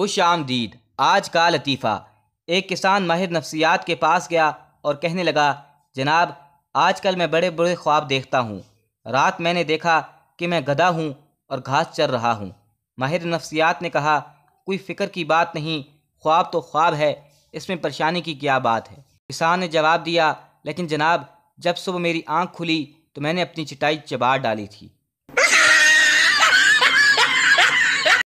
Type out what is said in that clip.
खुश आमदीद आज का लतीफ़ा एक किसान माहिर नफ्सियात के पास गया और कहने लगा जनाब आजकल मैं बड़े बड़े ख्वाब देखता हूँ रात मैंने देखा कि मैं गधा हूँ और घास चर रहा हूँ माहिर नफ्सियात ने कहा कोई फ़िक्र की बात नहीं ख्वाब तो ख्वाब है इसमें परेशानी की क्या बात है किसान ने जवाब दिया लेकिन जनाब जब सुबह मेरी आँख खुली तो मैंने अपनी चिटाई चबा डाली थी